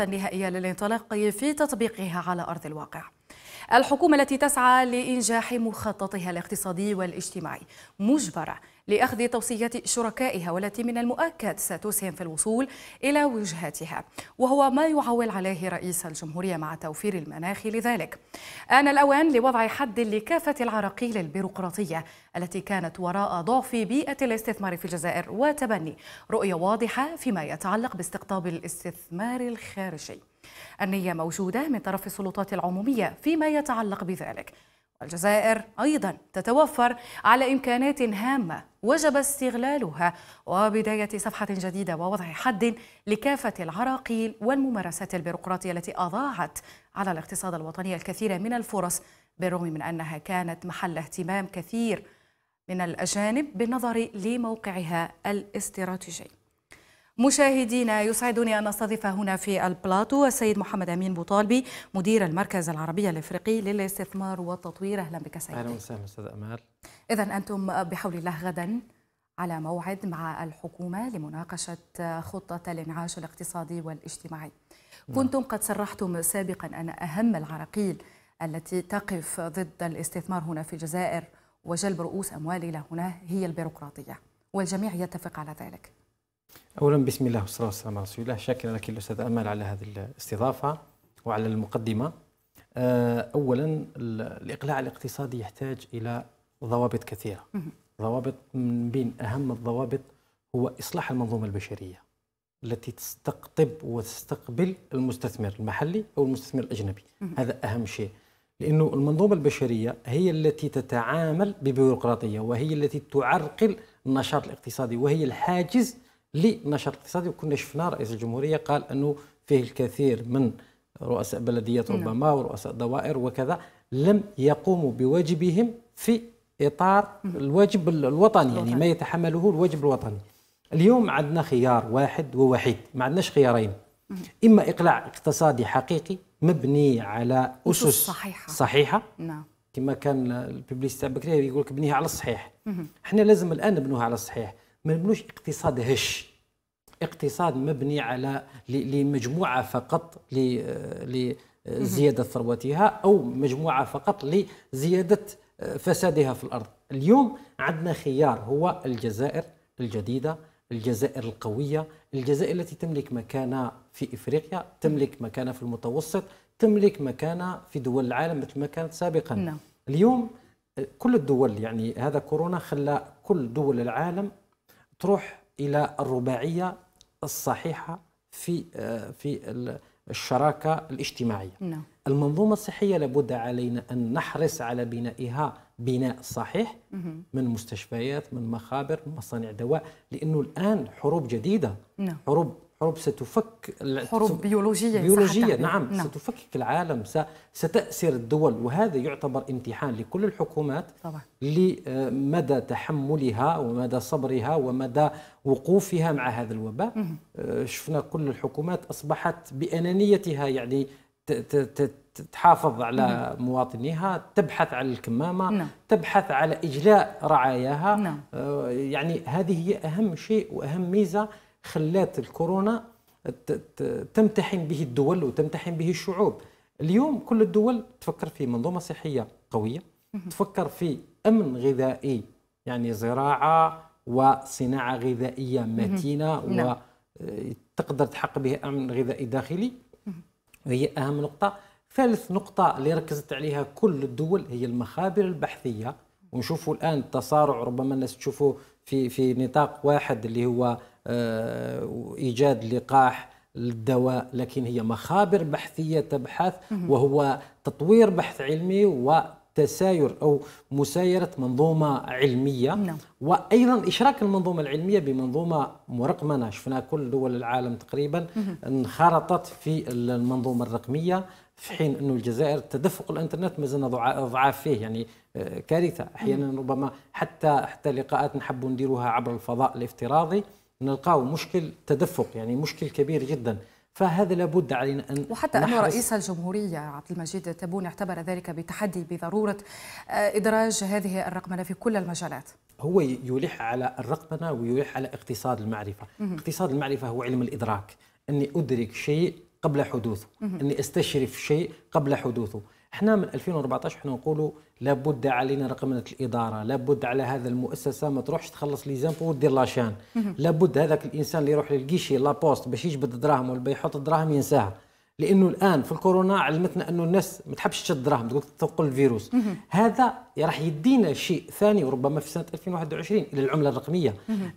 النهائية للانطلاق في تطبيقها على أرض الواقع الحكومة التي تسعى لإنجاح مخططها الاقتصادي والاجتماعي مجبرة لأخذ توصيات شركائها والتي من المؤكد ستسهم في الوصول إلى وجهتها وهو ما يعول عليه رئيس الجمهورية مع توفير المناخ لذلك آن الأوان لوضع حد لكافة العراقيل البيروقراطية التي كانت وراء ضعف بيئة الاستثمار في الجزائر وتبني رؤية واضحة فيما يتعلق باستقطاب الاستثمار الخارجي النية موجودة من طرف السلطات العمومية فيما يتعلق بذلك الجزائر أيضا تتوفر على إمكانات هامة وجب استغلالها وبداية صفحة جديدة ووضع حد لكافة العراقيل والممارسات البيروقراطية التي أضاعت على الاقتصاد الوطني الكثير من الفرص بالرغم من أنها كانت محل اهتمام كثير من الأجانب بالنظر لموقعها الاستراتيجي مشاهدينا يسعدني أن أستضيف هنا في البلاطو السيد محمد أمين بوطالبي مدير المركز العربي الإفريقي للاستثمار والتطوير أهلا بك سيدي أهلا وسهلا أستاذ أمال إذا أنتم بحول الله غدا على موعد مع الحكومة لمناقشة خطة الإنعاش الاقتصادي والاجتماعي نعم. كنتم قد صرحتم سابقا أن أهم العراقيل التي تقف ضد الاستثمار هنا في الجزائر وجلب رؤوس أموال إلى هنا هي البيروقراطية والجميع يتفق على ذلك اولا بسم الله والصلاه والسلام على رسول الله شاكرا لك الاستاذ امال على هذه الاستضافه وعلى المقدمه آه، اولا الاقلاع الاقتصادي يحتاج الى ضوابط كثيره ضوابط من بين اهم الضوابط هو اصلاح المنظومه البشريه التي تستقطب وتستقبل المستثمر المحلي او المستثمر الاجنبي هذا اهم شيء لانه المنظومه البشريه هي التي تتعامل ببيروقراطيه وهي التي تعرقل النشاط الاقتصادي وهي الحاجز للنشاط الاقتصادي وكنا شفنا رئيس الجمهوريه قال انه فيه الكثير من رؤساء بلديات نعم. ربما ورؤساء دوائر وكذا لم يقوموا بواجبهم في اطار الواجب الوطني يعني ما يتحمله الواجب الوطني اليوم عندنا خيار واحد ووحيد ما عندناش خيارين اما اقلاع اقتصادي حقيقي مبني على اسس صحيحه صحيحه نعم كما كان الببليست بكري يقول لك بنيها على الصحيح احنا لازم الان نبنوها على الصحيح ما نبنوش اقتصاد هش اقتصاد مبني على لمجموعه فقط لزياده ثروتها او مجموعه فقط لزياده آه، فسادها في الارض اليوم عندنا خيار هو الجزائر الجديده الجزائر القويه الجزائر التي تملك مكانه في افريقيا تملك مكانه في المتوسط تملك مكانه في دول العالم مثل ما كانت سابقا نعم. اليوم آه، كل الدول يعني هذا كورونا خلى كل دول العالم تروح الى الرباعيه الصحيحه في آه، في الشراكه الاجتماعيه لا. نعم. المنظومه الصحيه لابد علينا ان نحرص على بنائها بناء صحيح من مستشفيات من مخابر من مصانع دواء لانه الان حروب جديده نعم. حروب حروب ستفك حروب بيولوجية بيولوجية نعم, نعم ستفكك العالم ستأسر الدول وهذا يعتبر امتحان لكل الحكومات طبعا. لمدى تحملها ومدى صبرها ومدى وقوفها مع هذا الوباء مه. آه، شفنا كل الحكومات أصبحت بأنانيتها يعني تحافظ على مم. مواطنيها تبحث عن الكمامة نعم. تبحث على إجلاء رعاياها نعم. آه، يعني هذه هي أهم شيء وأهم ميزة خلات الكورونا تمتحن به الدول وتمتحن به الشعوب اليوم كل الدول تفكر في منظومه صحيه قويه تفكر في امن غذائي يعني زراعه وصناعه غذائيه متينه نعم. وتقدر آه، تحقق به امن غذائي داخلي وهي اهم نقطه ثالث نقطه اللي ركزت عليها كل الدول هي المخابر البحثيه ونشوفوا الان التصارع ربما الناس تشوفوا في في نطاق واحد اللي هو آه، ايجاد لقاح للدواء لكن هي مخابر بحثيه تبحث وهو تطوير بحث علمي وتساير او مسايره منظومه علميه نعم. وايضا اشراك المنظومه العلميه بمنظومه مرقمنه شفنا كل دول العالم تقريبا انخرطت في المنظومه الرقميه في حين انه الجزائر تدفق الانترنت مازلنا ضعاف فيه يعني آه، كارثه احيانا ربما حتى حتى لقاءات نحب نديروها عبر الفضاء الافتراضي نلقاو مشكل تدفق يعني مشكل كبير جدا فهذا لابد علينا ان وحتى ان رئيس الجمهوريه عبد المجيد تبون اعتبر ذلك بتحدي بضروره آه، ادراج هذه الرقمنه في كل المجالات هو يلح على الرقمنه ويلح على اقتصاد المعرفه مه. اقتصاد المعرفه هو علم الادراك اني ادرك شيء قبل حدوثه مه. اني استشرف شيء قبل حدوثه احنا من 2014 احنا نقولوا لابد علينا رقمنه الاداره لابد على هذا المؤسسه ما تروحش تخلص لي زامبو ودير لاشان لابد هذاك الانسان اللي يروح للكيشي لا بوست باش يجبد الدراهم ولا يحط الدراهم ينساها لانه الان في الكورونا علمتنا انه الناس ما تحبش تشد دراهم تنقل الفيروس هذا راح يدينا شيء ثاني وربما في سنه 2021 الى العمله الرقميه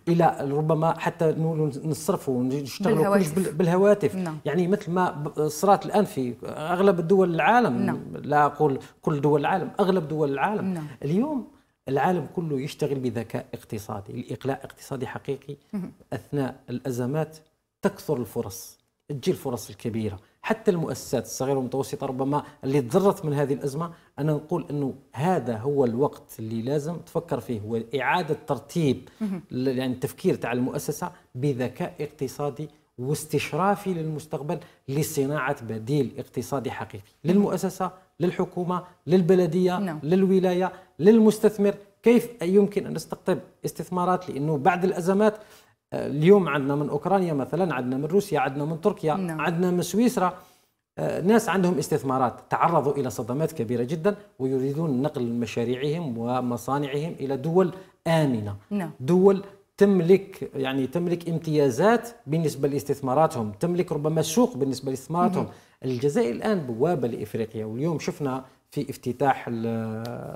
الى ربما حتى نصرفوا ونشتغلوا بالهواتف, بالهواتف. نعم. يعني مثل ما صارت الان في اغلب دول العالم نعم. لا اقول كل دول العالم اغلب دول العالم نعم. اليوم العالم كله يشتغل بذكاء اقتصادي الإقلاع اقتصادي حقيقي أثناء الأزمات تكثر الفرص تجي الفرص الكبيرة حتى المؤسسات الصغيره والمتوسطه ربما اللي تضرت من هذه الازمه انا نقول انه هذا هو الوقت اللي لازم تفكر فيه هو اعاده ترتيب يعني التفكير تاع المؤسسه بذكاء اقتصادي واستشرافي للمستقبل لصناعه بديل اقتصادي حقيقي للمؤسسه للحكومه للبلديه no. نعم. للولايه للمستثمر كيف يمكن ان نستقطب استثمارات لانه بعد الازمات اليوم عندنا من اوكرانيا مثلا عندنا من روسيا عندنا من تركيا نعم. عندنا من سويسرا آه، ناس عندهم استثمارات تعرضوا الى صدمات كبيره جدا ويريدون نقل مشاريعهم ومصانعهم الى دول امنه نعم. دول تملك يعني تملك امتيازات بالنسبه لاستثماراتهم تملك ربما سوق بالنسبه لاستثماراتهم نعم. الجزائر الان بوابه لافريقيا واليوم شفنا في افتتاح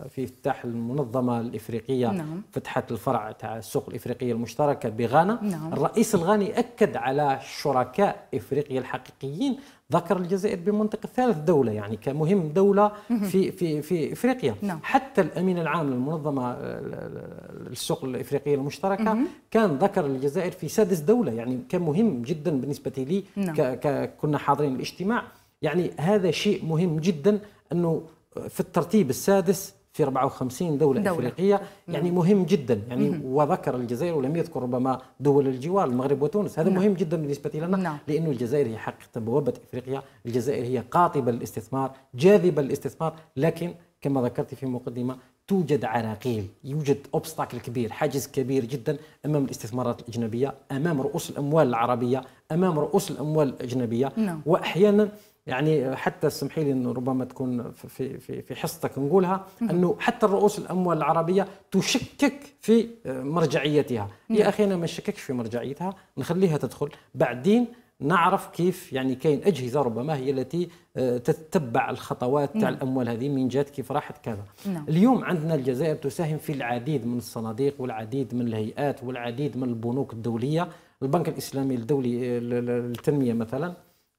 في افتتاح المنظمه الافريقيه نعم. فتحت الفرع تاع السوق الافريقيه المشتركه بغانا نعم. الرئيس الغاني اكد على شركاء افريقيا الحقيقيين ذكر الجزائر بمنطقه ثالث دوله يعني كمهم دوله في في في افريقيا نعم. حتى الامين العام للمنظمه السوق الافريقيه المشتركه مم. كان ذكر الجزائر في سادس دوله يعني كان مهم جدا بالنسبه لي نعم. ك كنا حاضرين الاجتماع يعني هذا شيء مهم جدا انه في الترتيب السادس في 54 دولة, دولة. إفريقية يعني مهم جدا يعني مم. وذكر الجزائر ولم يذكر ربما دول الجوار المغرب وتونس هذا نعم. مهم جدا بالنسبة لنا نعم. لأن الجزائر هي حقيقة بوابة إفريقيا الجزائر هي قاطبة للاستثمار جاذبة للاستثمار لكن كما ذكرت في مقدمة توجد عراقيل يوجد أوبستاكل كبير حاجز كبير جدا أمام الاستثمارات الأجنبية أمام رؤوس الأموال العربية أمام رؤوس الأموال الأجنبية نعم. وأحيانا يعني حتى اسمحي لي انه ربما تكون في في في حصتك نقولها انه حتى رؤوس الاموال العربيه تشكك في آه، مرجعيتها، يا نعم. اخي انا ما نشككش في مرجعيتها، نخليها تدخل، بعدين نعرف كيف يعني كاين اجهزه ربما هي التي آه، تتبع الخطوات تاع نعم. الاموال هذه من جات كيف راحت كذا نعم. اليوم عندنا الجزائر تساهم في العديد من الصناديق والعديد من الهيئات والعديد من البنوك الدوليه البنك الاسلامي الدولي آه، للتنميه مثلا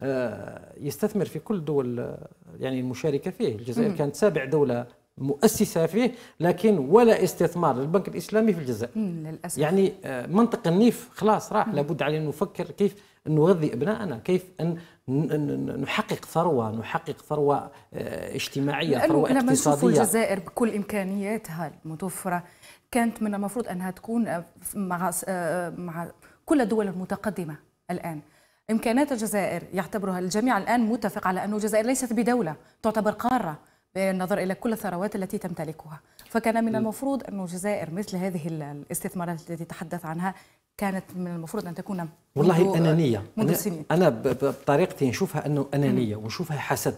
آه، يستثمر في كل دول آه، يعني المشاركه فيه الجزائر مم. كانت سابع دوله مؤسسه فيه لكن ولا استثمار للبنك الاسلامي في الجزائر للاسف يعني آه، منطق النيف خلاص راح مم. لابد علينا نفكر كيف نغذي ابنائنا كيف ان نحقق ثروه نحقق ثروه اجتماعيه ثروه لما اقتصاديه لما الجزائر بكل امكانياتها المتوفره كانت من المفروض انها تكون مع مع كل الدول المتقدمه الان إمكانات الجزائر يعتبرها الجميع الآن متفق على أن الجزائر ليست بدولة تعتبر قارة بالنظر إلى كل الثروات التي تمتلكها فكان من المفروض أن الجزائر مثل هذه الاستثمارات التي تحدث عنها كانت من المفروض ان تكون والله الانانيه منذ سنين انا بطريقتي نشوفها انه انانيه ونشوفها حسد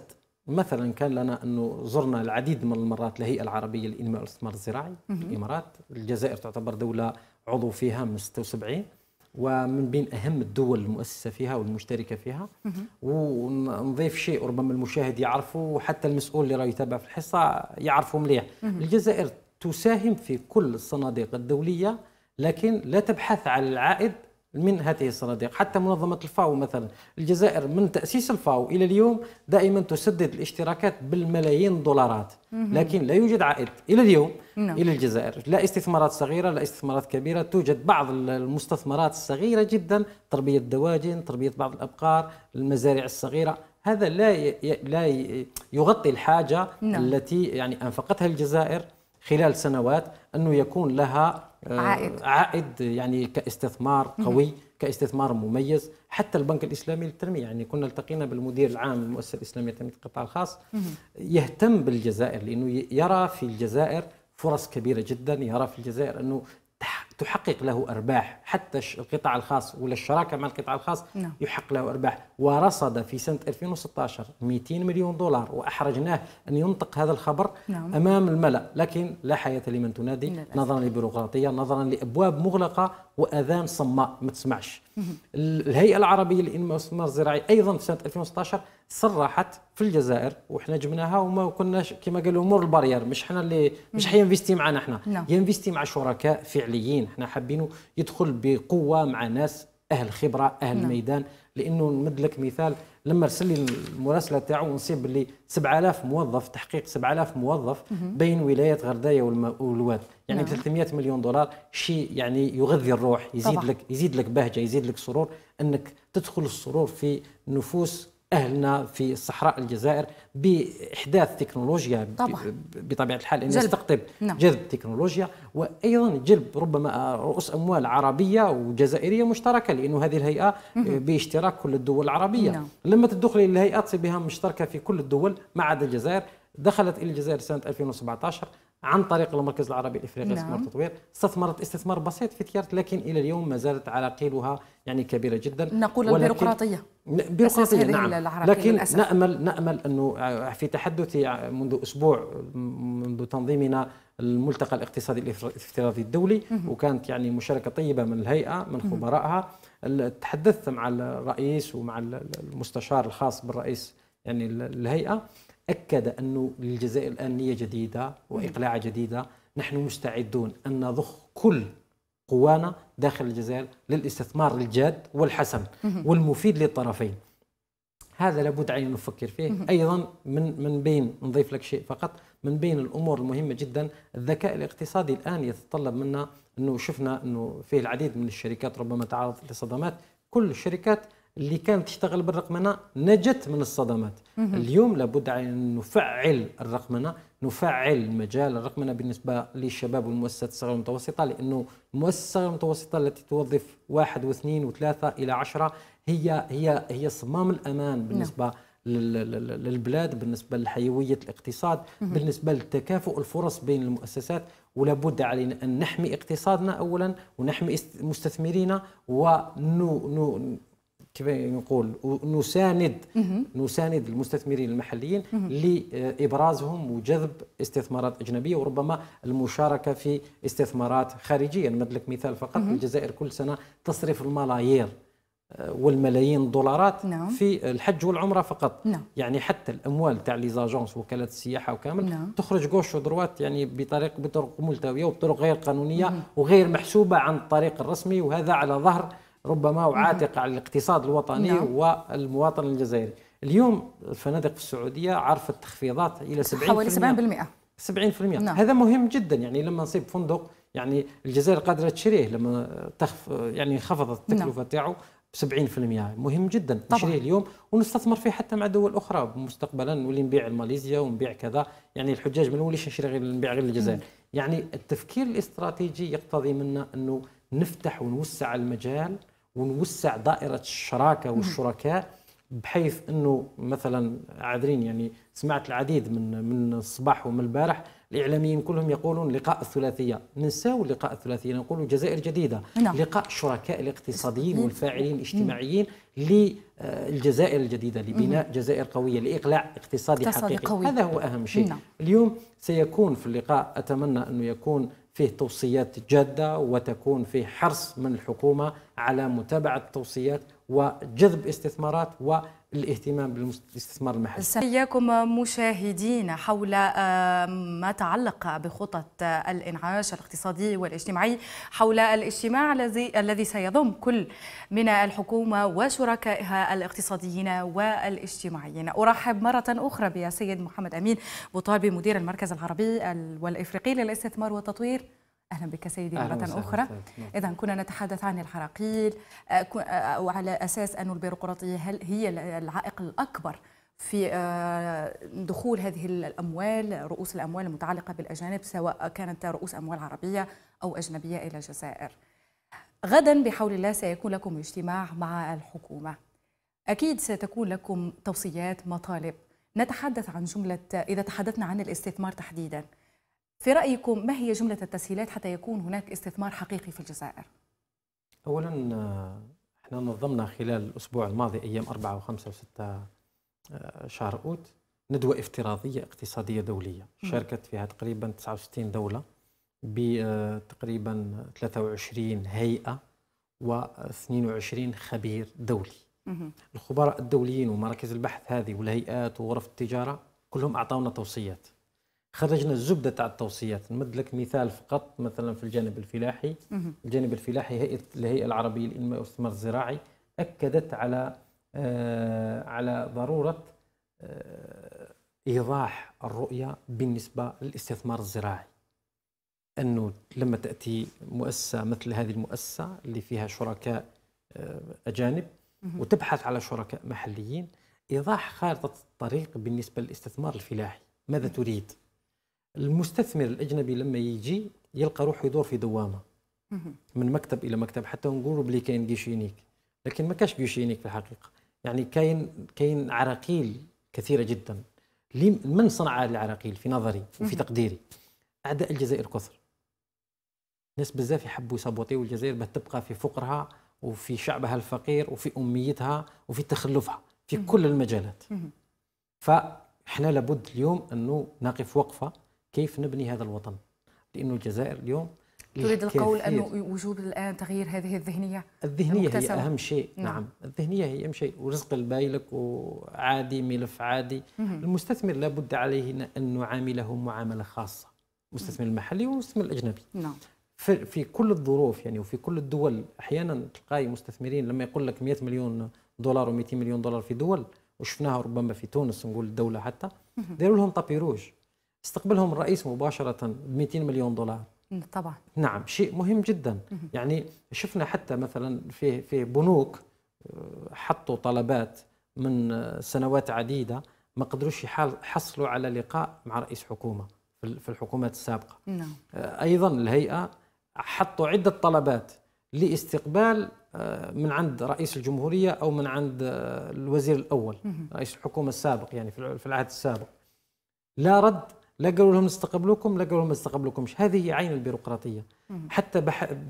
مثلا كان لنا انه زرنا العديد من المرات الهيئه العربيه للانماء والاستثمار الزراعي في الامارات الجزائر تعتبر دوله عضو فيها من 76 ومن بين اهم الدول المؤسسه فيها والمشتركه فيها ونضيف شيء ربما المشاهد يعرفه وحتى المسؤول اللي راه يتابع في الحصه يعرفه مليح الجزائر تساهم في كل الصناديق الدوليه لكن لا تبحث عن العائد من هذه الصناديق حتى منظمة الفاو مثلا الجزائر من تأسيس الفاو إلى اليوم دائما تسدد الاشتراكات بالملايين الدولارات لكن لا يوجد عائد إلى اليوم نعم. إلى الجزائر لا استثمارات صغيرة لا استثمارات كبيرة توجد بعض المستثمرات الصغيرة جدا تربية الدواجن تربية بعض الأبقار المزارع الصغيرة هذا لا لا يغطي الحاجة نعم. التي يعني أنفقتها الجزائر خلال سنوات أنه يكون لها عائد آه، عائد يعني كاستثمار قوي كاستثمار مميز حتى البنك الاسلامي للتنميه يعني كنا التقينا بالمدير العام للمؤسسه الاسلاميه للتنميه القطاع الخاص يهتم بالجزائر لانه يرى في الجزائر فرص كبيره جدا يرى في الجزائر انه تحقق له ارباح حتى القطاع الخاص ولا الشراكه مع القطاع الخاص نعم. يحقق له ارباح ورصد في سنه 2016 200 مليون دولار واحرجناه ان ينطق هذا الخبر نعم. امام الملا لكن لا حياه لمن تنادي للأسف. نظرا للبيروقراطيه نظرا لابواب مغلقه واذان صماء ما تسمعش الهيئه العربيه للانماء الزراعي ايضا في سنه 2016 صرحت في الجزائر وحنا جبناها وما كناش كما قالوا مور البارير مش حنا اللي مش حينفيستي معنا احنا نعم. ينفيستي مع شركاء فعليين احنا حابينه يدخل بقوه مع ناس اهل خبره اهل نعم. ميدان لانه نمد لك مثال لما ارسل لي المراسله تاعو ونصيب اللي 7000 موظف تحقيق 7000 موظف بين ولايات غردايه والواد يعني ب نعم. 300 مليون دولار شيء يعني يغذي الروح يزيد طبعا. لك يزيد لك بهجه يزيد لك سرور انك تدخل السرور في نفوس اهلنا في الصحراء الجزائر باحداث تكنولوجيا طبعا. بطبيعه الحال ان يستقطب نعم. جذب تكنولوجيا وايضا جلب ربما رؤوس اموال عربيه وجزائريه مشتركه لانه هذه الهيئه باشتراك كل الدول العربيه نعم. لما تدخل الى تصير بها مشتركه في كل الدول ما عدا الجزائر دخلت الى الجزائر سنه 2017 عن طريق المركز العربي الافريقي نعم. لاستثمار التطوير استثمرت استثمار بسيط في تيارت لكن الى اليوم ما زالت على قيلها يعني كبيره جدا نقول البيروقراطيه بيروقراطيه نعم لكن للأسف. نامل نامل انه في تحدثي منذ اسبوع منذ تنظيمنا الملتقى الاقتصادي الافتراضي الدولي وكانت يعني مشاركه طيبه من الهيئه من خبرائها تحدثت مع الرئيس ومع المستشار الخاص بالرئيس يعني الهيئه أكد أنه للجزائر الآن نية جديدة وإقلاع جديدة نحن مستعدون أن نضخ كل قوانا داخل الجزائر للاستثمار الجاد والحسن والمفيد للطرفين هذا لابد أن نفكر فيه أيضا من من بين نضيف لك شيء فقط من بين الأمور المهمة جدا الذكاء الاقتصادي الآن يتطلب منا أنه شفنا أنه فيه العديد من الشركات ربما تعرضت لصدمات كل الشركات اللي كانت تشتغل بالرقمنه نجت من الصدمات اليوم لابد ان نفعل الرقمنه نفعل مجال الرقمنه بالنسبه للشباب والمؤسسات الصغيره والمتوسطه لانه المؤسسه المتوسطه التي توظف واحد واثنين وثلاثه الى عشره هي هي هي صمام الامان نعم. بالنسبه للبلاد بالنسبه لحيويه الاقتصاد بالنسبه لتكافؤ الفرص بين المؤسسات ولابد علينا ان نحمي اقتصادنا اولا ونحمي مستثمرينا ون كما نقول نساند نساند المستثمرين المحليين لابرازهم وجذب استثمارات اجنبيه وربما المشاركه في استثمارات خارجيه نمد يعني لك مثال فقط الجزائر كل سنه تصرف الملايير آه، والملايين الدولارات نعم. في الحج والعمره فقط نعم. يعني حتى الاموال تاع لي زاجونس وكالات السياحه وكامل نعم. تخرج غوش ودروات يعني بطريق بطرق ملتويه وبطرق غير قانونيه مم. وغير محسوبه عن الطريق الرسمي وهذا على ظهر ربما وعاتقه على الاقتصاد الوطني نعم. والمواطن الجزائري اليوم الفنادق في السعوديه عرفت تخفيضات الى 70% حوالي 70% 70% نعم. هذا مهم جدا يعني لما نصيب فندق يعني الجزائر قادره تشريه لما تخف يعني خفضت التكلفه نعم. تاعو نعم. 70% مهم جدا نشريه اليوم ونستثمر فيه حتى مع دول اخرى مستقبلا نولي نبيع لماليزيا ونبيع كذا يعني الحجاج ما نوليش نشري غير نبيع غير الجزائر نعم. يعني التفكير الاستراتيجي يقتضي منا انه نفتح ونوسع المجال ونوسع دائره الشراكه والشركاء بحيث انه مثلا عذرين يعني سمعت العديد من من الصباح ومن البارح الاعلاميين كلهم يقولون لقاء الثلاثيه ننساو لقاء الثلاثيه نقولوا جزائر جديده نعم. لقاء الشركاء الاقتصاديين نعم. والفاعلين الاجتماعيين للجزائر الجديده لبناء جزائر قويه لاقلاع اقتصادي, اقتصادي حقيقي قوي. هذا هو اهم شيء نعم. اليوم سيكون في اللقاء اتمنى انه يكون فيه توصيات جادة وتكون فيه حرص من الحكومة على متابعة التوصيات وجذب استثمارات و الاهتمام بالاستثمار المحلي إياكم مشاهدين حول آه، ما تعلق بخطط آه، الإنعاش الاقتصادي والاجتماعي حول الاجتماع الذي الذي سيضم كل من الحكومة وشركائها الاقتصاديين والاجتماعيين أرحب مرة أخرى بسيد محمد أمين بوطالبي مدير المركز العربي والإفريقي للاستثمار والتطوير اهلا بك سيدي أهلا مره اخرى نعم. اذا كنا نتحدث عن الحراقيل آه، وعلى آه، اساس ان البيروقراطيه هل هي العائق الاكبر في آه، دخول هذه الاموال رؤوس الاموال المتعلقه بالاجانب سواء كانت رؤوس اموال عربيه او اجنبيه الى الجزائر غدا بحول الله سيكون لكم اجتماع مع الحكومه اكيد ستكون لكم توصيات مطالب نتحدث عن جمله اذا تحدثنا عن الاستثمار تحديدا في رأيكم ما هي جملة التسهيلات حتى يكون هناك استثمار حقيقي في الجزائر؟ أولا آه، احنا نظمنا خلال الأسبوع الماضي أيام 4 و5 و6 شهر أوت ندوة افتراضية اقتصادية دولية شاركت فيها تقريبا 69 دولة بتقريبا آه، 23 هيئة و22 خبير دولي الخبراء الدوليين ومراكز البحث هذه والهيئات وغرف التجارة كلهم أعطونا توصيات خرجنا الزبده تاع التوصيات نمد لك مثال فقط مثلا في الجانب الفلاحي الجانب الفلاحي هيئه الهيئه العربيه للانماء والاستثمار الزراعي اكدت على آه على ضروره آه ايضاح الرؤيه بالنسبه للاستثمار الزراعي انه لما تاتي مؤسسه مثل هذه المؤسسه اللي فيها شركاء آه، اجانب وتبحث على شركاء محليين ايضاح خارطه الطريق بالنسبه للاستثمار الفلاحي ماذا تريد المستثمر الاجنبي لما يجي يلقى روحه يدور في دوامه من مكتب الى مكتب حتى نقولوا بلي كاين جيشينيك لكن ما كاش جيشينيك في الحقيقه يعني كاين كاين عراقيل كثيره جدا من صنع هذه العراقيل في نظري وفي تقديري اعداء الجزائر كثر ناس بزاف يحبوا يسابوتيو الجزائر باش تبقى في فقرها وفي شعبها الفقير وفي اميتها وفي تخلفها في كل المجالات فاحنا لابد اليوم انه نقف وقفه كيف نبني هذا الوطن لأنه الجزائر اليوم تريد القول أن وجود الآن تغيير هذه الذهنية الذهنية المكتسبة. هي أهم شيء نعم. نعم الذهنية هي أهم شيء ورزق البايلك وعادي ملف عادي مم. المستثمر لابد عليه أن نعامله معاملة خاصة المستثمر المحلي والمستثمر الأجنبي نعم في, في كل الظروف يعني وفي كل الدول أحيانا تلقاي مستثمرين لما يقول لك 100 مليون دولار و200 مليون دولار في دول وشفناها ربما في تونس نقول الدولة حتى داروا لهم طابي روج استقبلهم الرئيس مباشرة ب 200 مليون دولار طبعا نعم شيء مهم جدا يعني شفنا حتى مثلا في في بنوك آه، حطوا طلبات من آه، سنوات عديدة ما قدروش يحصلوا على لقاء مع رئيس حكومة في الحكومات السابقة نعم. آه، أيضا الهيئة حطوا عدة طلبات لاستقبال من عند رئيس الجمهورية أو من عند الوزير الأول رئيس الحكومة السابق يعني في العهد السابق لا رد لا قالوا لهم نستقبلكم لا قالوا لهم ما نستقبلكمش هذه هي عين البيروقراطيه حتى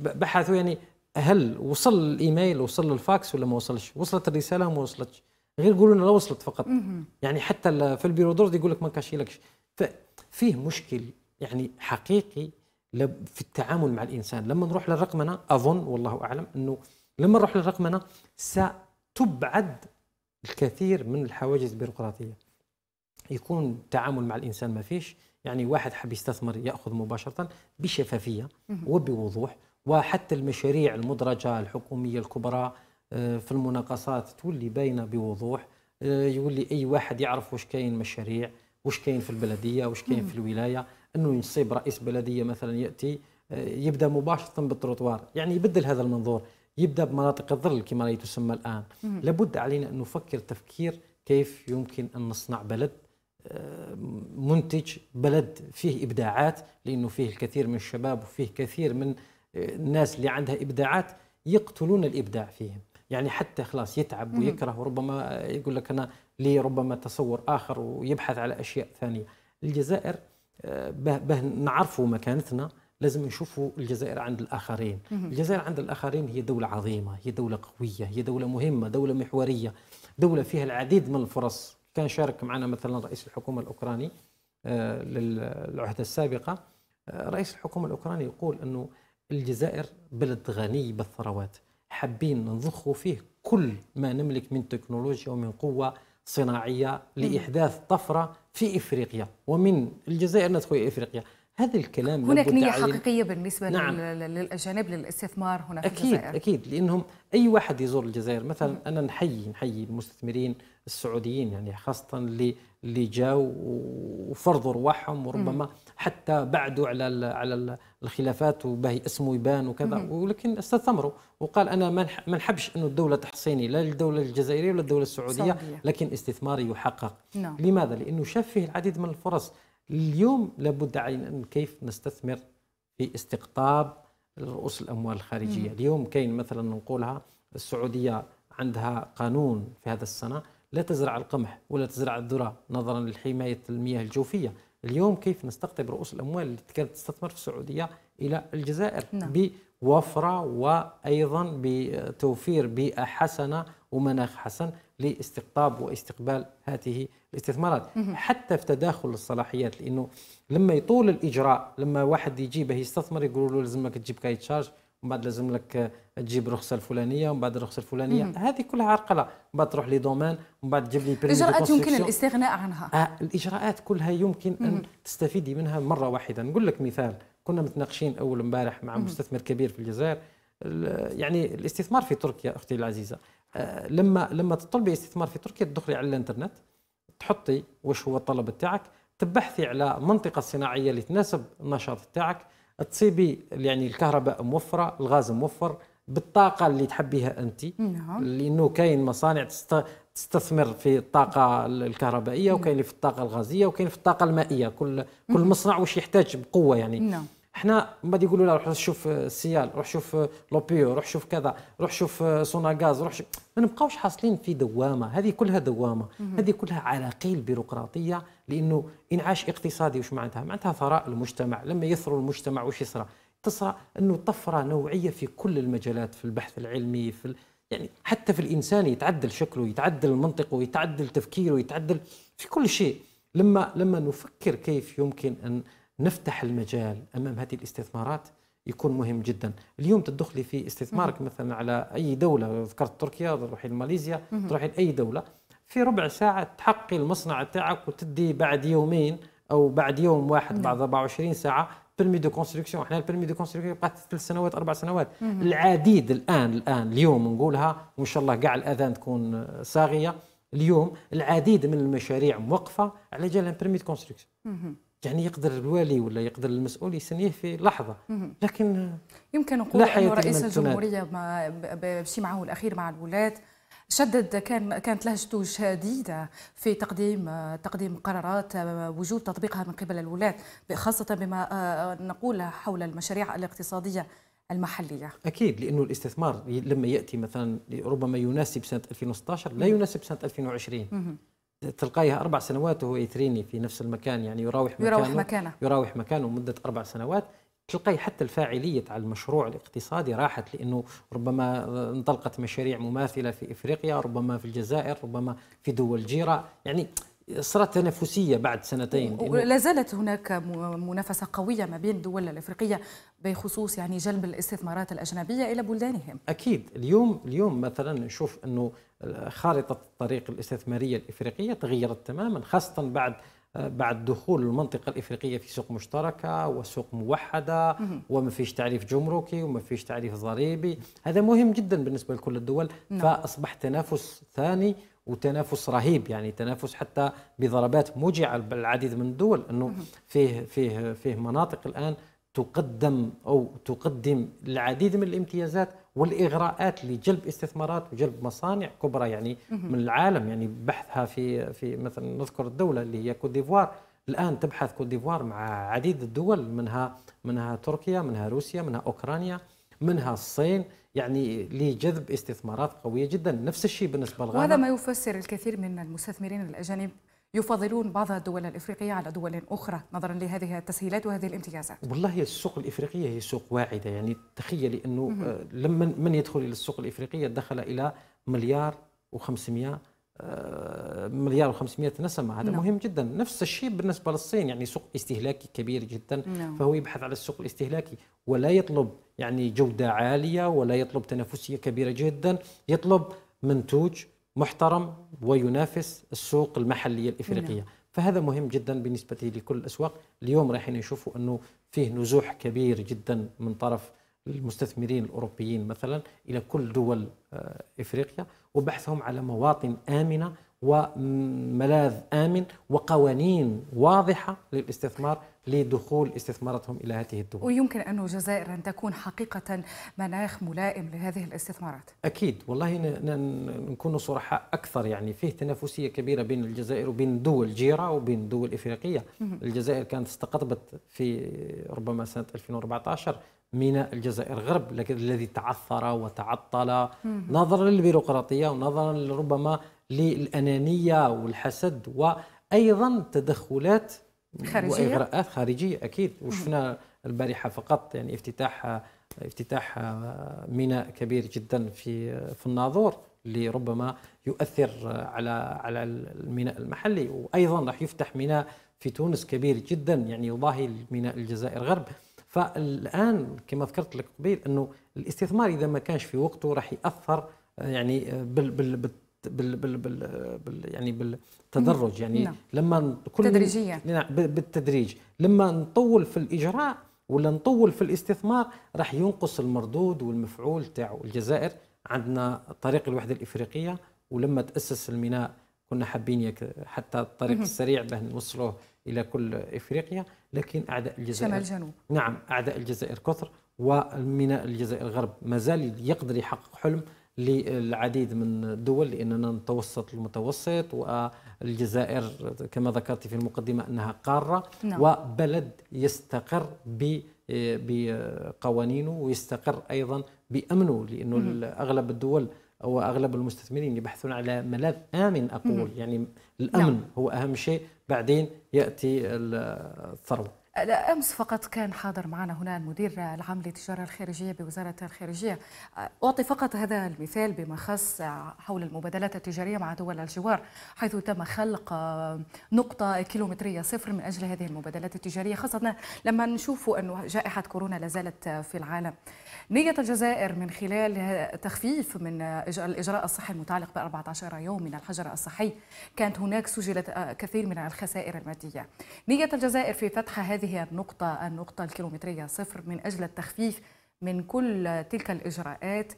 بحثوا يعني هل وصل الايميل وصل الفاكس ولا ما وصلش وصلت الرساله ما وصلتش غير يقولون لنا لا وصلت فقط يعني حتى في البيرو دورد يقول لك ما كاشيلكش ففيه مشكل يعني حقيقي في التعامل مع الانسان لما نروح للرقمنه اظن والله اعلم انه لما نروح للرقمنه ستبعد الكثير من الحواجز البيروقراطيه يكون تعامل مع الانسان ما فيش يعني واحد حب يستثمر ياخذ مباشره بشفافيه وبوضوح وحتى المشاريع المدرجه الحكوميه الكبرى آه، في المناقصات تولي باينه بوضوح آه، يولي اي واحد يعرف واش كاين مشاريع واش كاين في البلديه واش كاين في الولايه انه يصيب رئيس بلديه مثلا ياتي آه، يبدا مباشره بالتروطوار يعني يبدل هذا المنظور يبدا بمناطق الظل كما تسمى الان لابد علينا ان نفكر تفكير كيف يمكن ان نصنع بلد منتج بلد فيه ابداعات لانه فيه الكثير من الشباب وفيه كثير من آه، الناس اللي عندها ابداعات يقتلون الابداع فيهم يعني حتى خلاص يتعب ويكره وربما يقول لك انا لي ربما تصور اخر ويبحث على اشياء ثانيه الجزائر آه، به نعرفوا مكانتنا لازم نشوفوا الجزائر عند الاخرين الجزائر عند الاخرين هي دوله عظيمه هي دوله قويه هي دوله مهمه دوله محوريه دوله فيها العديد من الفرص كان شارك معنا مثلا رئيس الحكومه الاوكراني آه، للعهده السابقه آه، رئيس الحكومه الاوكراني يقول انه الجزائر بلد غني بالثروات حابين نضخوا فيه كل ما نملك من تكنولوجيا ومن قوه صناعيه لاحداث طفره في افريقيا ومن الجزائر ندخل افريقيا هذا الكلام هناك نية حقيقية بالنسبة نعم. للأجانب للاستثمار هنا في أكيد الجزائر أكيد لأنهم أي واحد يزور الجزائر مثلا م. أنا نحيي نحيي المستثمرين السعوديين يعني خاصة اللي اللي جاوا وفرضوا رواحهم وربما م. حتى بعدوا على الـ على الـ الخلافات وباهي اسمه يبان وكذا م. ولكن استثمروا وقال انا ما نحبش انه الدوله تحصيني لا للدوله الجزائريه ولا الدوله السعوديه صحيح. لكن استثماري يحقق نعم. لماذا؟ لانه شاف فيه العديد من الفرص اليوم لابد علينا كيف نستثمر في استقطاب رؤوس الاموال الخارجيه، اليوم كاين مثلا نقولها السعوديه عندها قانون في هذا السنه لا تزرع القمح ولا تزرع الذره نظرا لحمايه المياه الجوفيه، اليوم كيف نستقطب رؤوس الاموال اللي كانت تستثمر في السعوديه الى الجزائر نعم. بوفره وايضا بتوفير بيئه حسنه ومناخ حسن لاستقطاب واستقبال هذه الاستثمارات حتى في تداخل الصلاحيات لانه لما يطول الاجراء لما واحد يجيبه يستثمر يقولوا له لازم لك تجيب كايت شارج ومن بعد لازم لك تجيب الرخصه الفلانيه ومن بعد الرخصه الفلانيه هذه كلها عرقله من بعد تروح لي دومان ومن بعد تجيب لي الاجراءات يمكن الاستغناء عنها آه الاجراءات كلها يمكن ان تستفيدي منها مره واحده نقول لك مثال كنا متناقشين اول امبارح مع مستثمر كبير في الجزائر يعني الاستثمار في تركيا اختي العزيزه لما لما تطلبي استثمار في تركيا تدخلي على الانترنت تحطي وش هو الطلب تاعك تبحثي على منطقه صناعيه اللي تناسب النشاط تاعك تصيبي يعني الكهرباء موفره الغاز موفر بالطاقه اللي تحبيها انت نعم. لانه كاين مصانع تستثمر في الطاقه الكهربائيه نعم. وكاين في الطاقه الغازيه وكاين في الطاقه المائيه كل كل مصنع واش يحتاج بقوه يعني نعم. حنا من بعد يقولوا لا روح شوف آه، السيال روح شوف آه، لوبيو روح شوف كذا روح شوف آه، سونا غاز روح شوف ما نبقاوش حاصلين في دوامه هذه كلها دوامه هذه كلها عراقيل بيروقراطيه لانه انعاش اقتصادي وش معناتها معناتها ثراء المجتمع لما يثرى المجتمع وش يصرى تصرى انه طفره نوعيه في كل المجالات في البحث العلمي في ال... يعني حتى في الانسان يتعدل شكله يتعدل منطقه يتعدل تفكيره يتعدل في كل شيء لما لما نفكر كيف يمكن ان نفتح المجال امام هذه الاستثمارات يكون مهم جدا اليوم تدخلي في استثمارك مثلا على اي دوله ذكرت تركيا تروحي لماليزيا تروحي لاي دوله في ربع ساعه تحقي المصنع تاعك وتدي بعد يومين او بعد يوم واحد بعد 24 نعم. ساعه بيرمي دو كونستركسيون احنا البيرمي دو كونستركسيون بقات ثلاث سنوات اربع سنوات العديد الان الان اليوم نقولها وان شاء الله كاع الاذان تكون صاغيه اليوم العديد من المشاريع موقفه على جال بيرمي دو كونستركسيون يعني يقدر الوالي ولا يقدر المسؤول يسنيه في لحظه لكن يمكن نقول انه رئيس الجمهوريه باجتماعه الاخير مع الولاة شدد كان كانت لهجته شديده في تقديم تقديم قرارات آه، وجوب تطبيقها من قبل الولاة خاصه بما آه، آه، نقول حول المشاريع الاقتصاديه المحلية أكيد لأنه الاستثمار لما يأتي مثلا ربما يناسب سنة 2016 لا يناسب سنة 2020 تلقايها أربع سنوات وهو يتريني في نفس المكان يعني يراوح مكانه يراوح مكانه يراوح مكانه مدة أربع سنوات تلقاي حتى الفاعلية على المشروع الاقتصادي راحت لأنه ربما انطلقت مشاريع مماثلة في إفريقيا ربما في الجزائر ربما في دول جيرة يعني صارت تنافسية بعد سنتين ولا زالت هناك منافسة قوية ما بين الدول الإفريقية بخصوص يعني جلب الاستثمارات الأجنبية إلى بلدانهم أكيد اليوم اليوم مثلا نشوف أنه خارطة الطريق الاستثمارية الإفريقية تغيرت تماما خاصة بعد بعد دخول المنطقة الإفريقية في سوق مشتركة وسوق موحدة وما فيش تعريف جمركي وما فيش تعريف ضريبي هذا مهم جدا بالنسبة لكل الدول نعم. فأصبح تنافس ثاني وتنافس رهيب يعني تنافس حتى بضربات موجعة بالعديد من الدول أنه فيه, فيه, فيه مناطق الآن تقدم أو تقدم العديد من الامتيازات والاغراءات لجلب استثمارات وجلب مصانع كبرى يعني من العالم يعني بحثها في في مثلا نذكر الدوله اللي هي كوت ديفوار الان تبحث كوت ديفوار مع عديد الدول منها منها تركيا منها روسيا منها اوكرانيا منها الصين يعني لجذب استثمارات قويه جدا نفس الشيء بالنسبه للغانا وهذا ما يفسر الكثير من المستثمرين الاجانب يفضلون بعض الدول الإفريقية على دول أخرى نظرا لهذه التسهيلات وهذه الامتيازات والله هي السوق الإفريقية هي سوق واعدة يعني تخيلي أنه آه، لما من يدخل إلى السوق الإفريقية دخل إلى مليار و500 آه، مليار و500 نسمة هذا no. نعم. مهم جدا نفس الشيء بالنسبة للصين يعني سوق استهلاكي كبير جدا no. نعم. فهو يبحث على السوق الاستهلاكي ولا يطلب يعني جودة عالية ولا يطلب تنافسية كبيرة جدا يطلب منتوج محترم وينافس السوق المحليه الافريقيه نعم. فهذا مهم جدا بالنسبه لكل الاسواق اليوم رايحين نشوفوا انه فيه نزوح كبير جدا من طرف المستثمرين الاوروبيين مثلا الى كل دول آه، افريقيا وبحثهم على مواطن امنه وملاذ آمن وقوانين واضحة للاستثمار لدخول استثماراتهم إلى هذه الدول ويمكن أن الجزائر أن تكون حقيقة مناخ ملائم لهذه الاستثمارات أكيد والله نكون صرحاء أكثر يعني فيه تنافسية كبيرة بين الجزائر وبين دول جيرة وبين دول إفريقية الجزائر كانت استقطبت في ربما سنة 2014 ميناء الجزائر غرب لكن الذي تعثر وتعطل نظرا للبيروقراطية ونظرا لربما للانانيه والحسد وايضا تدخلات خارجيه واغراءات خارجيه اكيد وشفنا البارحه فقط يعني افتتاح افتتاح آه، ميناء كبير جدا في في الناظور اللي ربما يؤثر على على الميناء المحلي وايضا راح يفتح ميناء في تونس كبير جدا يعني يضاهي ميناء الجزائر غرب فالان كما ذكرت لك قبيل انه الاستثمار اذا ما كانش في وقته راح ياثر آه، يعني آه، بال بال بال بال يعني بالتدرج يعني نعم. لما كل تدريجيا نعم بالتدريج لما نطول في الاجراء ولا نطول في الاستثمار راح ينقص المردود والمفعول تاعو الجزائر عندنا طريق الوحده الافريقيه ولما تاسس الميناء كنا حابين حتى الطريق السريع به نوصلوه الى كل افريقيا لكن اعداء الجزائر شمال جنوب نعم اعداء الجزائر كثر وميناء الجزائر الغرب مازال يقدر يحقق حلم للعديد من الدول لأننا نتوسط المتوسط والجزائر كما ذكرت في المقدمة أنها قارة نعم. وبلد يستقر ب بقوانينه ويستقر أيضا بأمنه لأنه أغلب الدول أو أغلب المستثمرين يبحثون على ملاذ آمن أقول يعني الأمن نعم. هو أهم شيء بعدين يأتي الثروة أمس فقط كان حاضر معنا هنا المدير العام للتجارة الخارجية بوزارة الخارجية أعطي فقط هذا المثال بما خص حول المبادلات التجارية مع دول الجوار حيث تم خلق نقطة كيلومترية صفر من أجل هذه المبادلات التجارية خاصة لما نشوف أن جائحة كورونا لازالت في العالم نية الجزائر من خلال تخفيف من الإجراء الصحي المتعلق ب 14 يوم من الحجر الصحي كانت هناك سجلت كثير من الخسائر المادية نية الجزائر في فتح هذه هذه هي النقطة النقطة الكيلومترية صفر من أجل التخفيف من كل تلك الإجراءات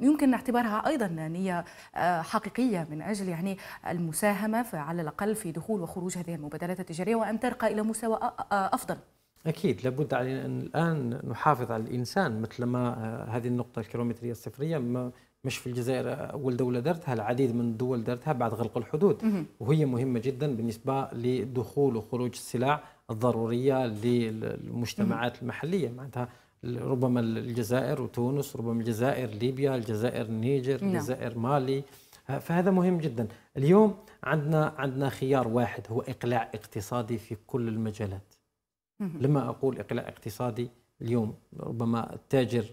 يمكن نعتبرها أيضا نية آه، حقيقية من أجل يعني المساهمة على الأقل في دخول وخروج هذه المبادلات التجارية وأن ترقى إلى مستوى آه، آه، أفضل أكيد لابد علينا أن الآن نحافظ على الإنسان مثل ما هذه النقطة الكيلومترية الصفرية مش في الجزائر أول دولة دارتها العديد من الدول دارتها بعد غلق الحدود وهي مهمة جدا بالنسبة لدخول وخروج السلع الضروريه للمجتمعات المحليه معناتها ربما الجزائر وتونس ربما الجزائر ليبيا الجزائر النيجر نعم. الجزائر مالي فهذا مهم جدا اليوم عندنا عندنا خيار واحد هو اقلاع اقتصادي في كل المجالات لما اقول اقلاع اقتصادي اليوم ربما التاجر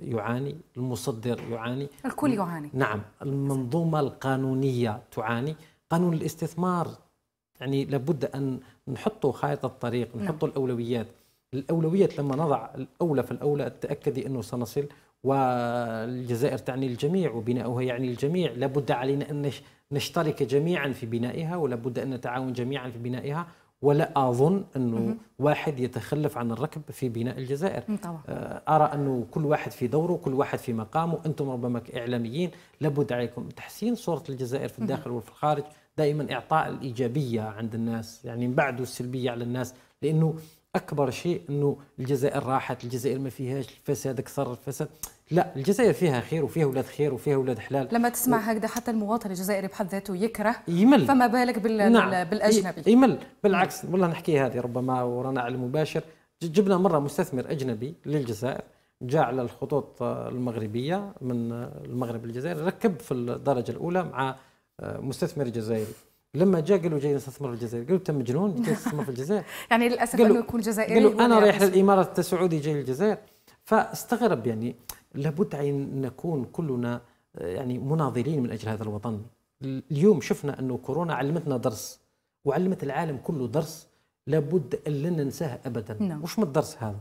يعاني المصدر يعاني الكل يعاني نعم المنظومه القانونيه تعاني قانون الاستثمار يعني لابد أن نحطوا خارطة الطريق نعم. نحطوا الأولويات الأولويات لما نضع الأولى فالأولى تأكدي أنه سنصل والجزائر تعني الجميع وبناؤها يعني الجميع لابد علينا أن نشترك جميعا في بنائها ولابد أن نتعاون جميعا في بنائها ولا أظن أنه واحد يتخلف عن الركب في بناء الجزائر طبعا. آه، أرى أنه كل واحد في دوره كل واحد في مقامه أنتم ربما إعلاميين لابد عليكم تحسين صورة الجزائر في الداخل وفي الخارج دائما اعطاء الايجابيه عند الناس يعني بعده السلبيه على الناس لانه اكبر شيء انه الجزائر راحت الجزائر ما فيهاش الفساد كثر الفساد لا الجزائر فيها خير وفيها اولاد خير وفيها اولاد حلال لما تسمع و... هكذا حتى المواطن الجزائري بحد ذاته يكره يمل فما بالك بال... نعم. بالاجنبي يمل بالعكس والله نحكي هذه ربما ورانا على المباشر جبنا مره مستثمر اجنبي للجزائر جاء على الخطوط المغربيه من المغرب للجزائر ركب في الدرجه الاولى مع آه، مستثمر جزائري لما جاء قال له جاي نستثمر في الجزائر قال له انت مجنون جاي تستثمر في الجزائر يعني للاسف انه يكون جزائري قالوا انا رايح للامارات انت سعودي جاي للجزائر فاستغرب يعني لابد ان نكون كلنا آه، يعني مناضلين من اجل هذا الوطن اليوم شفنا انه كورونا علمتنا درس وعلمت العالم كله درس لابد ان لن ننساه ابدا نعم. وش من الدرس هذا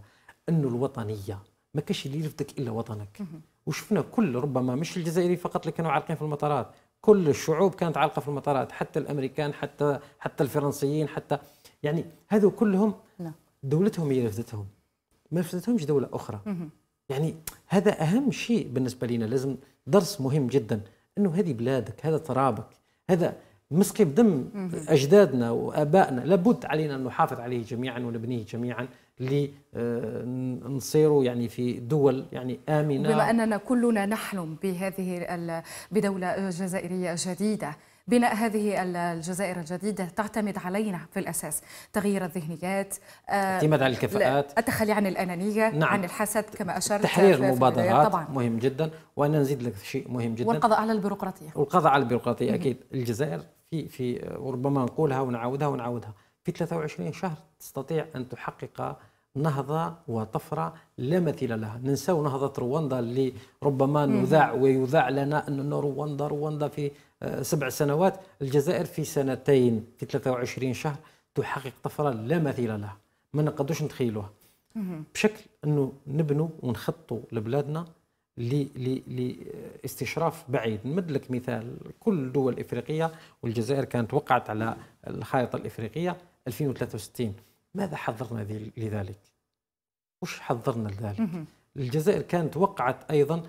انه الوطنيه ما كاش اللي يرفدك الا وطنك وشفنا كل ربما مش الجزائري فقط اللي كانوا عالقين في المطارات كل الشعوب كانت عالقه في المطارات حتى الامريكان حتى حتى الفرنسيين حتى يعني هذو كلهم دولتهم هي اللي ما فدتهمش دوله اخرى يعني هذا اهم شيء بالنسبه لنا لازم درس مهم جدا انه هذه بلادك هذا ترابك هذا مسقي بدم اجدادنا وابائنا لابد علينا ان نحافظ عليه جميعا ونبنيه جميعا لنصيروا آه، يعني في دول يعني آمنة بما أننا كلنا نحلم بهذه بدولة جزائرية جديدة بناء هذه الجزائر الجديدة تعتمد علينا في الأساس تغيير الذهنيات آه، اعتماد على الكفاءات التخلي عن الأنانية نعم. عن الحسد كما أشرت تحرير المبادرات طبعا مهم جدا وأنا نزيد لك شيء مهم جدا والقضاء على البيروقراطية والقضاء على البيروقراطية أكيد الجزائر في في وربما آه، نقولها ونعاودها ونعاودها في 23 شهر تستطيع أن تحقق نهضة وطفرة لا مثيل لها ننساو نهضة رواندا اللي ربما نذاع ويذاع لنا أن رواندا رواندا في آه، سبع سنوات الجزائر في سنتين في 23 شهر تحقق طفرة لا مثيل لها ما نقدوش نتخيلوها بشكل أنه نبنوا ونخطوا لبلادنا لاستشراف آه، بعيد نمد لك مثال كل دول إفريقية والجزائر كانت وقعت على الخارطة الإفريقية 2063 ماذا حضرنا لذلك؟ وش حضرنا لذلك؟ الجزائر كانت وقعت أيضا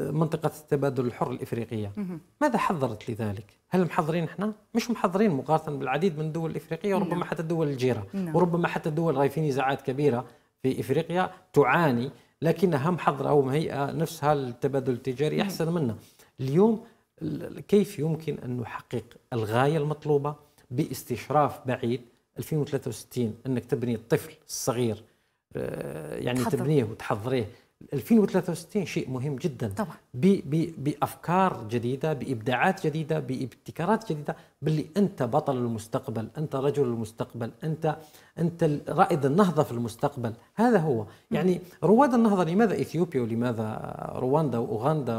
منطقة التبادل الحر الإفريقية ماذا حضرت لذلك؟ هل محضرين احنا؟ مش محضرين مقارنة بالعديد من الدول الإفريقية نعم. وربما حتى الدول الجيرة نعم. وربما حتى الدول في نزاعات كبيرة في إفريقيا تعاني لكنها محضرة أو مهيئة نفسها للتبادل التجاري أحسن منا اليوم كيف يمكن أن نحقق الغاية المطلوبة باستشراف بعيد 2063 انك تبني الطفل الصغير آه، يعني تحضر. تبنيه وتحضريه 2063 شيء مهم جدا طبعا بافكار جديده بابداعات جديده بابتكارات جديده باللي انت بطل المستقبل انت رجل المستقبل انت انت رائد النهضه في المستقبل هذا هو يعني رواد النهضه لماذا اثيوبيا ولماذا رواندا واوغندا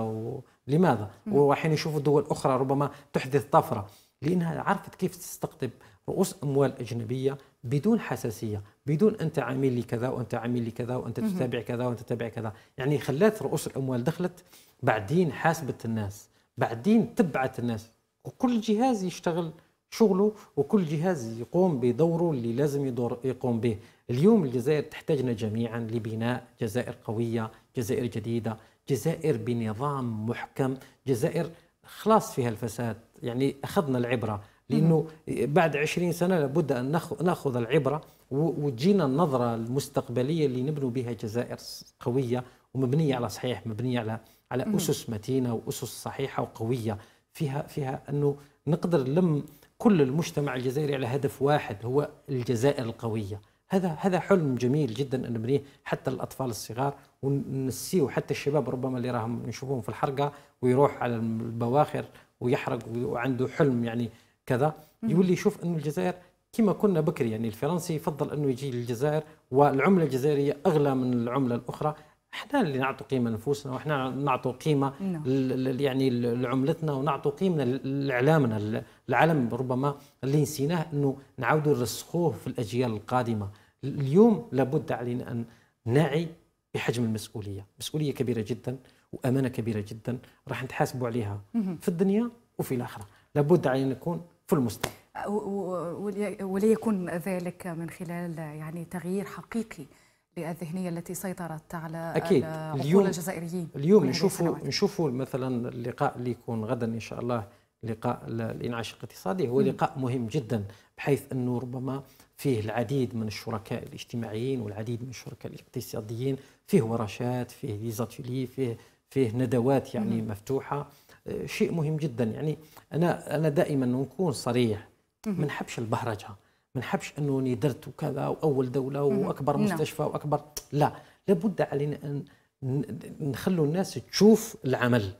ولماذا وحين يشوفوا دول اخرى ربما تحدث طفره لانها عرفت كيف تستقطب رؤوس اموال اجنبيه بدون حساسيه بدون انت عميل لي كذا وانت عميل لي كذا وانت تتابع كذا وانت تتابع كذا يعني خلات رؤوس الاموال دخلت بعدين حاسبت الناس بعدين تبعت الناس وكل جهاز يشتغل شغله وكل جهاز يقوم بدوره اللي لازم يدور يقوم به اليوم الجزائر تحتاجنا جميعا لبناء جزائر قوية جزائر جديدة جزائر بنظام محكم جزائر خلاص فيها الفساد يعني أخذنا العبرة لانه بعد 20 سنه لابد ان ناخذ العبره وتجينا النظره المستقبليه اللي نبنوا بها جزائر قويه ومبنيه على صحيح مبنيه على على اسس متينه واسس صحيحه وقويه فيها فيها انه نقدر لم كل المجتمع الجزائري على هدف واحد هو الجزائر القويه هذا هذا حلم جميل جدا ان نبنيه حتى الاطفال الصغار ونسيه حتى الشباب ربما اللي راهم نشوفوهم في الحرقه ويروح على البواخر ويحرق وعنده حلم يعني كذا يولي يشوف انه الجزائر كما كنا بكري يعني الفرنسي يفضل انه يجي للجزائر والعمله الجزائريه اغلى من العمله الاخرى احنا اللي نعطوا قيمه لنفوسنا واحنا نعطوا قيمه نعم. يعني لعملتنا ونعطوا قيمه لاعلامنا العلم ربما اللي نسيناه انه نعاودوا نرسخوه في الاجيال القادمه اليوم لابد علينا ان نعي بحجم المسؤوليه مسؤوليه كبيره جدا وامانه كبيره جدا راح نتحاسبوا عليها في الدنيا وفي الاخره لابد علينا نكون في المستقبل وليكن ذلك من خلال يعني تغيير حقيقي للذهنيه التي سيطرت على أكيد. اليوم الجزائريين اليوم نشوفوا نشوفوا مثلا اللقاء اللي يكون غدا ان شاء الله لقاء الانعاش الاقتصادي هو لقاء مهم جدا بحيث انه ربما فيه العديد من الشركاء الاجتماعيين والعديد من الشركاء الاقتصاديين فيه ورشات فيه ليزاتيلي فيه فيه ندوات يعني مفتوحه شيء مهم جدا يعني انا انا دائما نكون صريح ما نحبش البهرجه ما نحبش انه اني درت وكذا واول دوله واكبر مم. نعم. مستشفى واكبر لا لابد علينا ان نخلو الناس تشوف العمل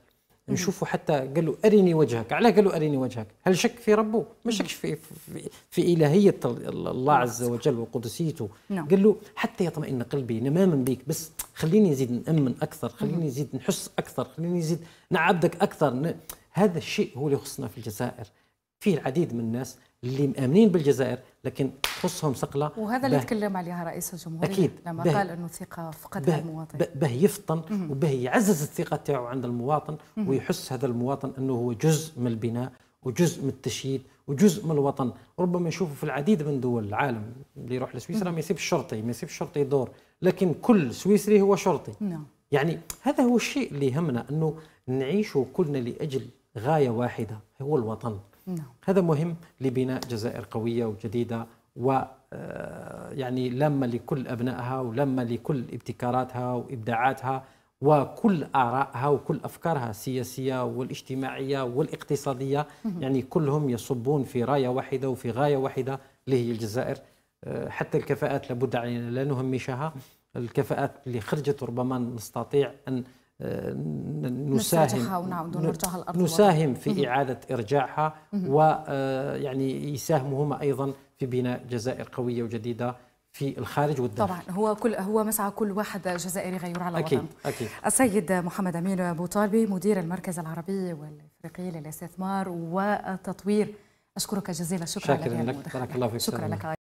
نشوفه حتى قال له ارني وجهك علاه قال له ارني وجهك هل شك في ربه ما شكش في, في, في الهيه الله عز وجل وقدسيته نعم. قال له حتى يطمئن قلبي نماما ما بيك بس خليني نزيد نامن اكثر خليني نزيد نحس اكثر خليني نزيد نعبدك اكثر هذا الشيء هو اللي يخصنا في الجزائر فيه العديد من الناس اللي مآمنين بالجزائر لكن تخصهم صقلة وهذا اللي تكلم عليها رئيس الجمهورية أكيد لما به قال أنه الثقة فقدها المواطن به يفطن وبه يعزز الثقة تاعو عند المواطن ويحس هذا المواطن أنه هو جزء من البناء وجزء من التشييد وجزء من الوطن ربما يشوفوا في العديد من دول العالم اللي يروح لسويسرا ما يسيبش شرطي ما يسيبش شرطي دور لكن كل سويسري هو شرطي نعم. يعني هذا هو الشيء اللي يهمنا أنه نعيشه كلنا لأجل غاية واحدة هو الوطن نعم. هذا مهم لبناء جزائر قوية وجديدة و آه، يعني لما لكل أبنائها ولما لكل ابتكاراتها وإبداعاتها وكل آرائها وكل أفكارها السياسية والاجتماعية والاقتصادية يعني كلهم يصبون في راية واحدة وفي غاية واحدة اللي هي الجزائر آه، حتى الكفاءات لابد علينا لا نهمشها الكفاءات اللي خرجت ربما نستطيع أن آه، نساهم نعم، نساهم في إعادة إرجاعها ويعني آه، يساهموا هما أيضا في بناء جزائر قوية وجديدة في الخارج والداخل طبعا هو كل هو مسعى كل واحد جزائري غير على أكيد وطن أكيد السيد محمد أمين أبو طالبي مدير المركز العربي والإفريقي للاستثمار والتطوير أشكرك جزيل الشكر شكرا لك بارك الله فيك شكرا لك